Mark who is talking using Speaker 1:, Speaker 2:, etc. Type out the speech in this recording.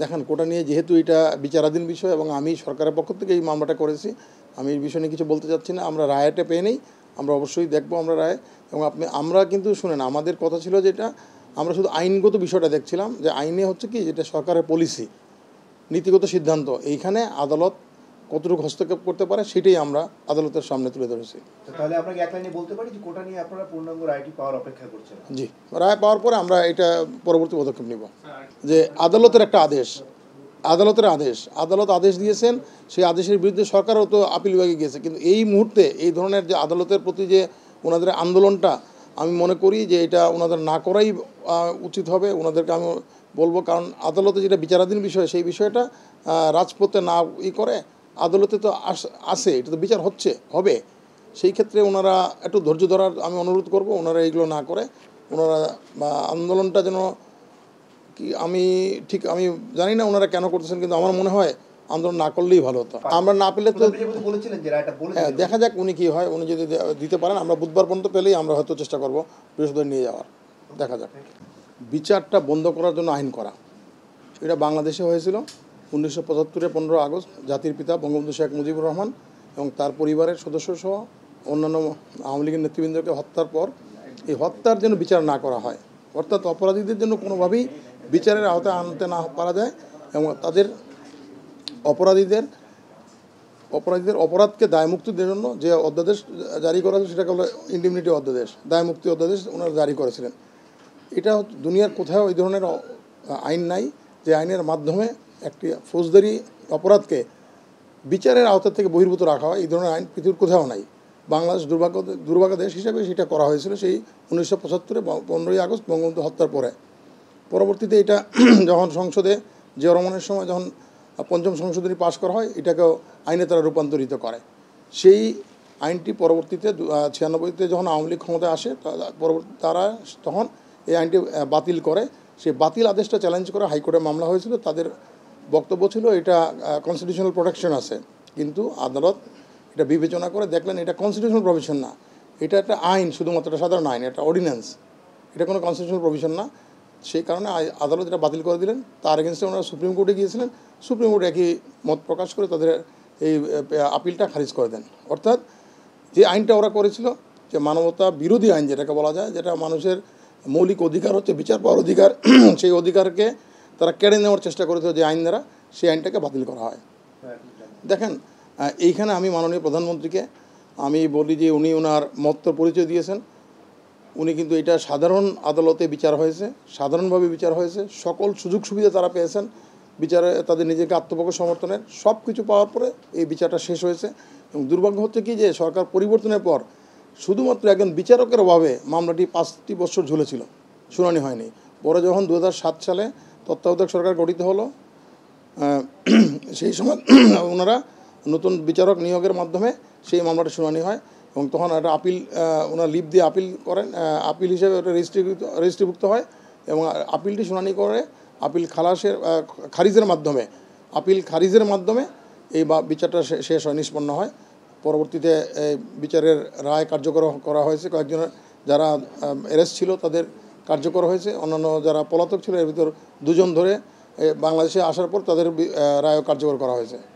Speaker 1: দেখেন কোটা নিয়ে যেহেতু এটা বিচারাধীন বিষয় এবং আমি সরকারের পক্ষ থেকে এই মামলাটা করেছি আমি এই বিষয় নিয়ে কিছু বলতে চাচ্ছি না আমরা রায়টা পেয়ে নেই আমরা অবশ্যই দেখবো আমরা রায় এবং আপনি আমরা কিন্তু শুনেন আমাদের কথা ছিল যেটা আমরা শুধু আইনগত বিষয়টা দেখছিলাম যে আইনে হচ্ছে কি যেটা সরকারের পলিসি নীতিগত সিদ্ধান্ত এইখানে আদালত কতটুকু হস্তক্ষেপ করতে পারে সেটাই আমরা আদালতের সামনে তুলে ধরেছি তাহলে আপনাকে এক লাইনে বলতে পারি যে কোটা নিয়ে আপনারা পূর্ণাঙ্গ রায়টি পাওয়ার অপেক্ষা করছেন জি রায় পাওয়ার পরে আমরা এটা পরবর্তী পদক্ষেপ নিব যে আদালতের একটা আদেশ আদালতের আদেশ আদালত আদেশ দিয়েছেন সেই আদেশের বিরুদ্ধে সরকারও তো আপিল বিভাগে গিয়েছে কিন্তু এই মুহূর্তে এই ধরনের যে আদালতের প্রতি যে ওনাদের আন্দোলনটা আমি মনে করি যে এটা ওনাদের না করাই উচিত হবে ওনাদেরকে আমি বলবো কারণ আদালতে যেটা বিচারাধীন বিষয় সেই বিষয়টা রাজপথে না ই করে আদালতে তো আসে এটা তো বিচার হচ্ছে হবে সেই ক্ষেত্রে ওনারা একটু ধৈর্য ধরার আমি অনুরোধ করব ওনারা এইগুলো না করে ওনারা আন্দোলনটা যেন কি আমি ঠিক আমি জানি না ওনারা কেন করতেছেন কিন্তু আমার মনে হয় আন্দোলন না করলেই ভালো হতো আমরা না পেলে তো হ্যাঁ দেখা যাক উনি কী হয় উনি যদি দিতে পারেন আমরা বুধবার পর্যন্ত পেলেই আমরা হয়তো চেষ্টা করব বৃহস্পতিবার নিয়ে যাওয়ার দেখা যাক বিচারটা বন্ধ করার জন্য আইন করা এটা বাংলাদেশে হয়েছিল উনিশশো পঁচাত্তরে পনেরো আগস্ট জাতির পিতা বঙ্গবন্ধু শেখ মুজিবুর রহমান এবং তার পরিবারের সদস্য সহ অন্যান্য আওয়ামী লীগের নেতৃবৃন্দকে হত্যার পর এই হত্যার যেন বিচার না করা হয় অর্থাৎ অপরাধীদের জন্য কোনোভাবেই বিচারের আওতায় আনতে না পারা যায় এবং তাদের অপরাধীদের অপরাধীদের অপরাধকে দায়মুক্তির জন্য যে অধ্যাদেশ জারি করা হয়েছে সেটাকে বলে ইন্ডিমিনিটি অধ্যাদেশ দায়মুক্তি অধ্যাদেশ ওনারা জারি করেছিলেন এটা দুনিয়ার কোথাও ওই ধরনের আইন নাই যে আইনের মাধ্যমে একটি ফৌজদারি অপরাধকে বিচারের আওতা থেকে বহির্ভূত রাখা হয় এই ধরনের আইন পৃথিবীর কোথাও নাই বাংলাদেশ দুর্ভাগ্য দুর্ভাগ্য দেশ হিসাবে সেটা করা হয়েছিল সেই উনিশশো পঁচাত্তরে পনেরোই আগস্ট বঙ্গবন্ধু হত্যার পরে পরবর্তীতে এটা যখন সংসদে যে রহমানের সময় যখন পঞ্চম সংশোধনী পাশ করা হয় এটাকেও আইনে তারা রূপান্তরিত করে সেই আইনটি পরবর্তীতে ছিয়ানব্বইতে যখন আওয়ামী লীগ ক্ষমতায় আসে পরবর্তী তারা তখন এই আইনটি বাতিল করে সেই বাতিল আদেশটা চ্যালেঞ্জ করে হাইকোর্টে মামলা হয়েছিল তাদের বক্তব্য ছিল এটা কনস্টিটিউশনাল প্রোটেকশন আছে কিন্তু আদালত এটা বিবেচনা করে দেখলেন এটা কনস্টিটিউশনাল প্রভিশন না এটা একটা আইন শুধুমাত্র একটা সাধারণ আইন একটা অর্ডিন্যান্স এটা কোনো কনস্টিটিউশনাল প্রভিশন না সেই কারণে আদালত এটা বাতিল করে দিলেন তার এগেনস্টে ওনারা সুপ্রিম কোর্টে গিয়েছিলেন সুপ্রিম কোর্ট একই মত প্রকাশ করে তাদের এই আপিলটা খারিজ করে দেন অর্থাৎ যে আইনটা ওরা করেছিল যে মানবতা বিরোধী আইন যেটাকে বলা যায় যেটা মানুষের মৌলিক অধিকার হচ্ছে বিচার পাওয়ার অধিকার সেই অধিকারকে তারা কেড়ে নেওয়ার চেষ্টা করেছিল যে আইন দ্বারা সেই আইনটাকে বাতিল করা হয় দেখেন এইখানে আমি মাননীয় প্রধানমন্ত্রীকে আমি বলি যে উনি ওনার মত পরিচয় দিয়েছেন উনি কিন্তু এটা সাধারণ আদালতে বিচার হয়েছে সাধারণভাবে বিচার হয়েছে সকল সুযোগ সুবিধা তারা পেয়েছেন বিচারে তাদের নিজেকে আত্মপক্ষ সমর্থনের সব কিছু পাওয়ার পরে এই বিচারটা শেষ হয়েছে এবং দুর্ভাগ্য হচ্ছে কি যে সরকার পরিবর্তনের পর শুধুমাত্র একজন বিচারকের অভাবে মামলাটি পাঁচটি বছর ঝুলেছিল শুনানি হয়নি পরে যখন দু সালে তত্ত্বাবধায়ক সরকার গঠিত হলো সেই সময় ওনারা নতুন বিচারক নিয়োগের মাধ্যমে সেই মামলাটা শুনানি হয় এবং তখন একটা আপিল ওনার লিপ দিয়ে আপিল করেন আপিল হিসেবে ওটা রেজিস্ট্রিকৃত রেজিস্ট্রিভুক্ত হয় এবং আপিলটি শুনানি করে আপিল খালাসের খারিজের মাধ্যমে আপিল খারিজের মাধ্যমে এই বিচারটা শেষ হয় নিষ্পন্ন হয় পরবর্তীতে বিচারের রায় কার্যকর করা হয়েছে কয়েকজনের যারা অ্যারেস্ট ছিল তাদের কার্যকর হয়েছে অন্যান্য যারা পলাতক ছিল এর ভিতর দুজন ধরে বাংলাদেশে আসার পর তাদের রায়ও কার্যকর করা হয়েছে